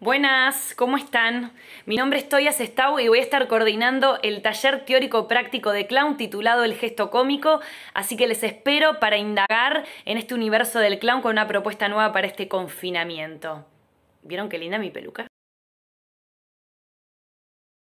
Buenas, ¿cómo están? Mi nombre es Toya Sestau y voy a estar coordinando el taller teórico práctico de clown titulado El gesto cómico, así que les espero para indagar en este universo del clown con una propuesta nueva para este confinamiento. ¿Vieron qué linda mi peluca?